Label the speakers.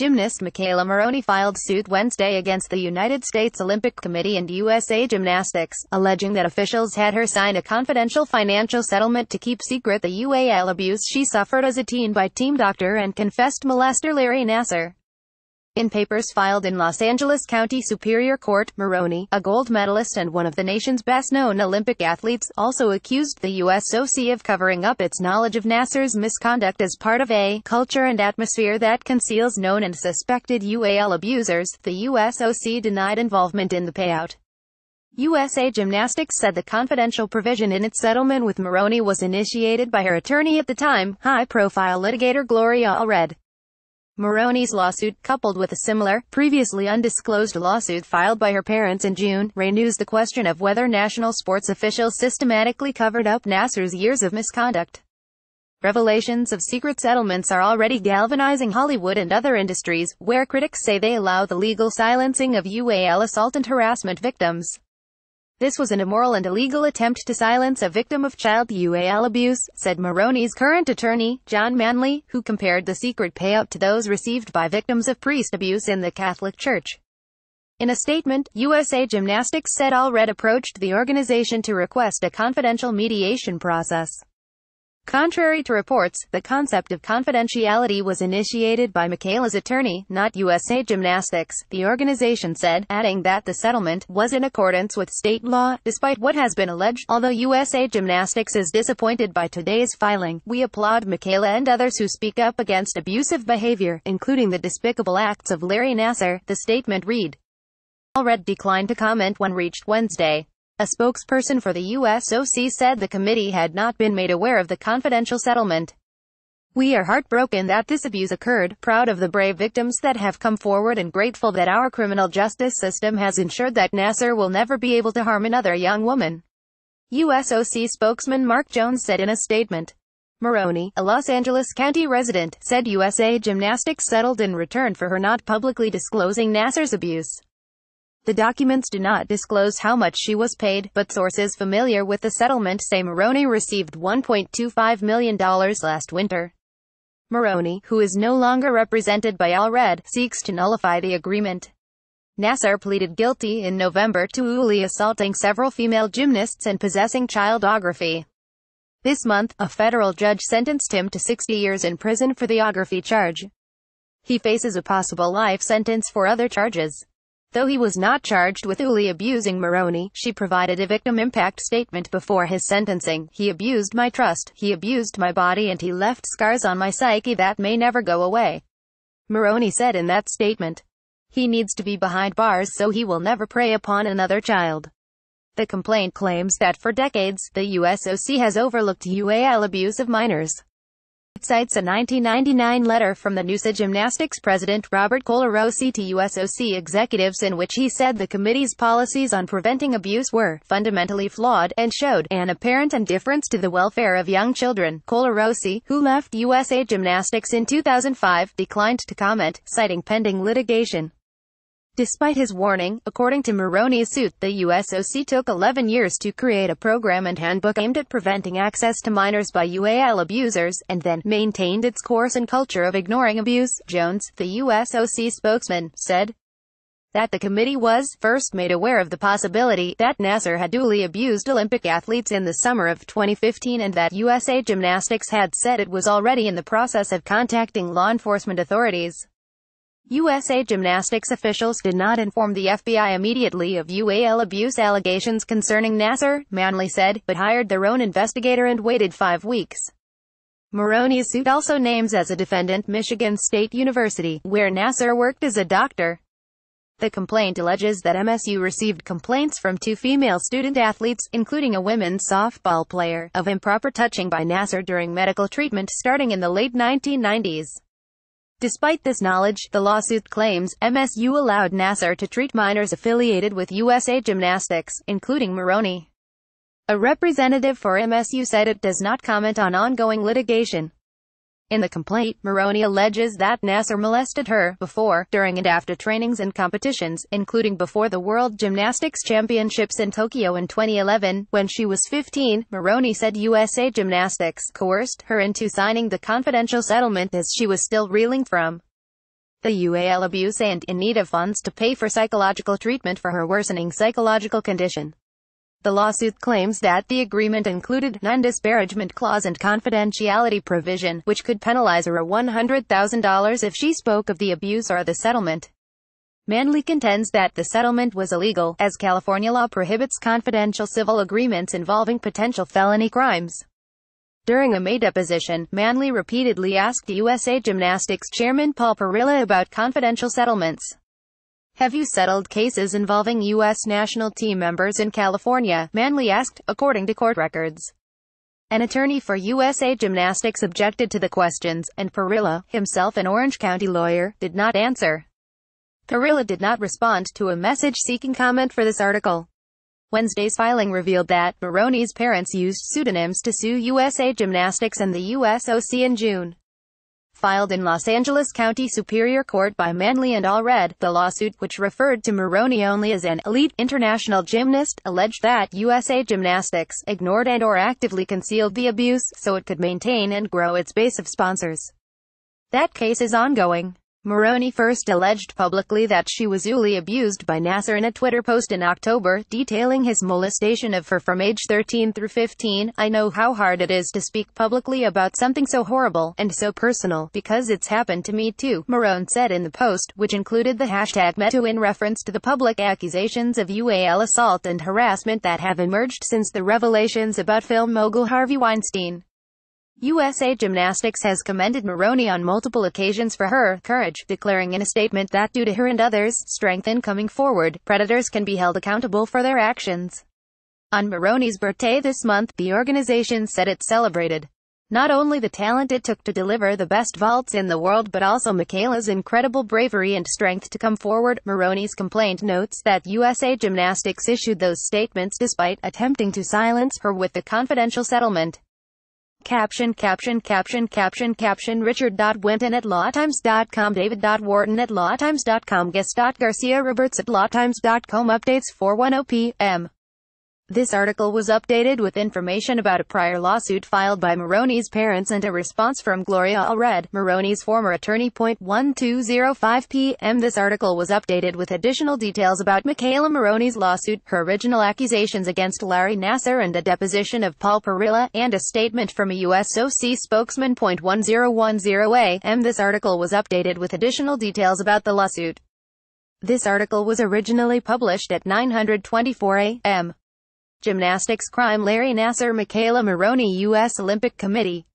Speaker 1: Gymnast Michaela Maroney filed suit Wednesday against the United States Olympic Committee and USA Gymnastics, alleging that officials had her sign a confidential financial settlement to keep secret the UAL abuse she suffered as a teen by team doctor and confessed molester Larry Nasser. In papers filed in Los Angeles County Superior Court, Maroney, a gold medalist and one of the nation's best-known Olympic athletes, also accused the USOC of covering up its knowledge of Nasser's misconduct as part of a culture and atmosphere that conceals known and suspected UAL abusers. The USOC denied involvement in the payout. USA Gymnastics said the confidential provision in its settlement with Maroney was initiated by her attorney at the time, high-profile litigator Gloria Allred. Moroni's lawsuit, coupled with a similar, previously undisclosed lawsuit filed by her parents in June, renews the question of whether national sports officials systematically covered up Nasser's years of misconduct. Revelations of secret settlements are already galvanizing Hollywood and other industries, where critics say they allow the legal silencing of UAL assault and harassment victims. This was an immoral and illegal attempt to silence a victim of child UAL abuse, said Maroney's current attorney, John Manley, who compared the secret payout to those received by victims of priest abuse in the Catholic Church. In a statement, USA Gymnastics said Allred approached the organization to request a confidential mediation process. Contrary to reports, the concept of confidentiality was initiated by Michaela's attorney, not USA Gymnastics, the organization said, adding that the settlement was in accordance with state law, despite what has been alleged. Although USA Gymnastics is disappointed by today's filing, we applaud Michaela and others who speak up against abusive behavior, including the despicable acts of Larry Nasser, the statement read. Allred declined to comment when reached Wednesday. A spokesperson for the USOC said the committee had not been made aware of the confidential settlement. We are heartbroken that this abuse occurred, proud of the brave victims that have come forward and grateful that our criminal justice system has ensured that Nasser will never be able to harm another young woman. USOC spokesman Mark Jones said in a statement. Maroney, a Los Angeles County resident, said USA Gymnastics settled in return for her not publicly disclosing Nasser's abuse. The documents do not disclose how much she was paid, but sources familiar with the settlement say Maroney received $1.25 million last winter. Maroney, who is no longer represented by Allred, seeks to nullify the agreement. Nasser pleaded guilty in November to Uli assaulting several female gymnasts and possessing childography. This month, a federal judge sentenced him to 60 years in prison for the ography charge. He faces a possible life sentence for other charges. Though he was not charged with Uli abusing Maroney, she provided a victim impact statement before his sentencing. He abused my trust, he abused my body and he left scars on my psyche that may never go away. Maroney said in that statement. He needs to be behind bars so he will never prey upon another child. The complaint claims that for decades, the USOC has overlooked UAL abuse of minors cites a 1999 letter from the NUSA Gymnastics president Robert Colarosi to USOC executives in which he said the committee's policies on preventing abuse were fundamentally flawed and showed an apparent indifference to the welfare of young children. Colarosi, who left USA Gymnastics in 2005, declined to comment, citing pending litigation. Despite his warning, according to Moroni's Suit, the USOC took 11 years to create a program and handbook aimed at preventing access to minors by UAL abusers, and then maintained its course and culture of ignoring abuse, Jones, the USOC spokesman, said that the committee was first made aware of the possibility that Nasser had duly abused Olympic athletes in the summer of 2015 and that USA Gymnastics had said it was already in the process of contacting law enforcement authorities. USA Gymnastics officials did not inform the FBI immediately of UAL abuse allegations concerning Nasser, Manley said, but hired their own investigator and waited five weeks. Maroney's suit also names as a defendant Michigan State University, where Nasser worked as a doctor. The complaint alleges that MSU received complaints from two female student athletes, including a women's softball player, of improper touching by Nasser during medical treatment starting in the late 1990s. Despite this knowledge, the lawsuit claims, MSU allowed Nasser to treat minors affiliated with USA Gymnastics, including Maroney. A representative for MSU said it does not comment on ongoing litigation. In the complaint, Maroney alleges that Nasser molested her before, during and after trainings and competitions, including before the World Gymnastics Championships in Tokyo in 2011. When she was 15, Maroney said USA Gymnastics coerced her into signing the confidential settlement as she was still reeling from the UAL abuse and in need of funds to pay for psychological treatment for her worsening psychological condition. The lawsuit claims that the agreement included non-disparagement clause and confidentiality provision, which could penalize her $100,000 if she spoke of the abuse or the settlement. Manley contends that the settlement was illegal, as California law prohibits confidential civil agreements involving potential felony crimes. During a May deposition, Manley repeatedly asked USA Gymnastics chairman Paul Perilla about confidential settlements. Have you settled cases involving U.S. national team members in California? Manley asked, according to court records. An attorney for USA Gymnastics objected to the questions, and Perilla, himself an Orange County lawyer, did not answer. Perilla did not respond to a message seeking comment for this article. Wednesday's filing revealed that Maroney's parents used pseudonyms to sue USA Gymnastics and the USOC in June filed in Los Angeles County Superior Court by Manley and Allred. The lawsuit, which referred to Maroney only as an elite international gymnast, alleged that USA Gymnastics ignored and or actively concealed the abuse so it could maintain and grow its base of sponsors. That case is ongoing. Moroni first alleged publicly that she was duly abused by Nasser in a Twitter post in October, detailing his molestation of her from age 13 through 15. I know how hard it is to speak publicly about something so horrible, and so personal, because it's happened to me too, Moroni said in the post, which included the hashtag MeToo in reference to the public accusations of UAL assault and harassment that have emerged since the revelations about film mogul Harvey Weinstein. USA Gymnastics has commended Maroney on multiple occasions for her courage, declaring in a statement that due to her and others' strength in coming forward, predators can be held accountable for their actions. On Maroney's birthday this month, the organization said it celebrated not only the talent it took to deliver the best vaults in the world but also Michaela's incredible bravery and strength to come forward. Maroney's complaint notes that USA Gymnastics issued those statements despite attempting to silence her with the confidential settlement. Caption Caption Caption Caption Caption Richard.Winton at lawtimes.com David.Wharton at lawtimes.com Guest.Garcia Roberts at lawtimes.com Updates 410 p.m. This article was updated with information about a prior lawsuit filed by Maroney's parents and a response from Gloria Allred, Maroney's former attorney. 1205 p.m. This article was updated with additional details about Michaela Maroney's lawsuit, her original accusations against Larry Nasser and a deposition of Paul Perilla, and a statement from a USOC spokesman. 1010 a.m. This article was updated with additional details about the lawsuit. This article was originally published at 924 a.m. Gymnastics Crime Larry Nasser Michaela Maroney U.S. Olympic Committee